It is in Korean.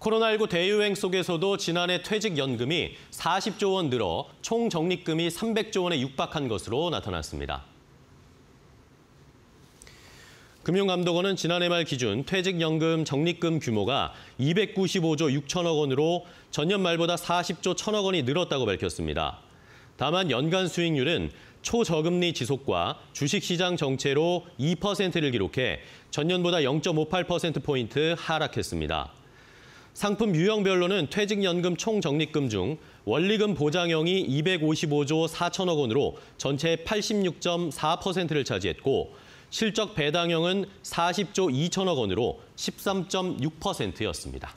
코로나19 대유행 속에서도 지난해 퇴직연금이 40조 원 늘어 총 적립금이 300조 원에 육박한 것으로 나타났습니다. 금융감독원은 지난해 말 기준 퇴직연금 적립금 규모가 295조 6천억 원으로 전년 말보다 40조 1천억 원이 늘었다고 밝혔습니다. 다만 연간 수익률은 초저금리 지속과 주식시장 정체로 2%를 기록해 전년보다 0.58%포인트 하락했습니다. 상품 유형별로는 퇴직연금 총적립금 중 원리금 보장형이 255조 4천억 원으로 전체의 86.4%를 차지했고 실적 배당형은 40조 2천억 원으로 13.6%였습니다.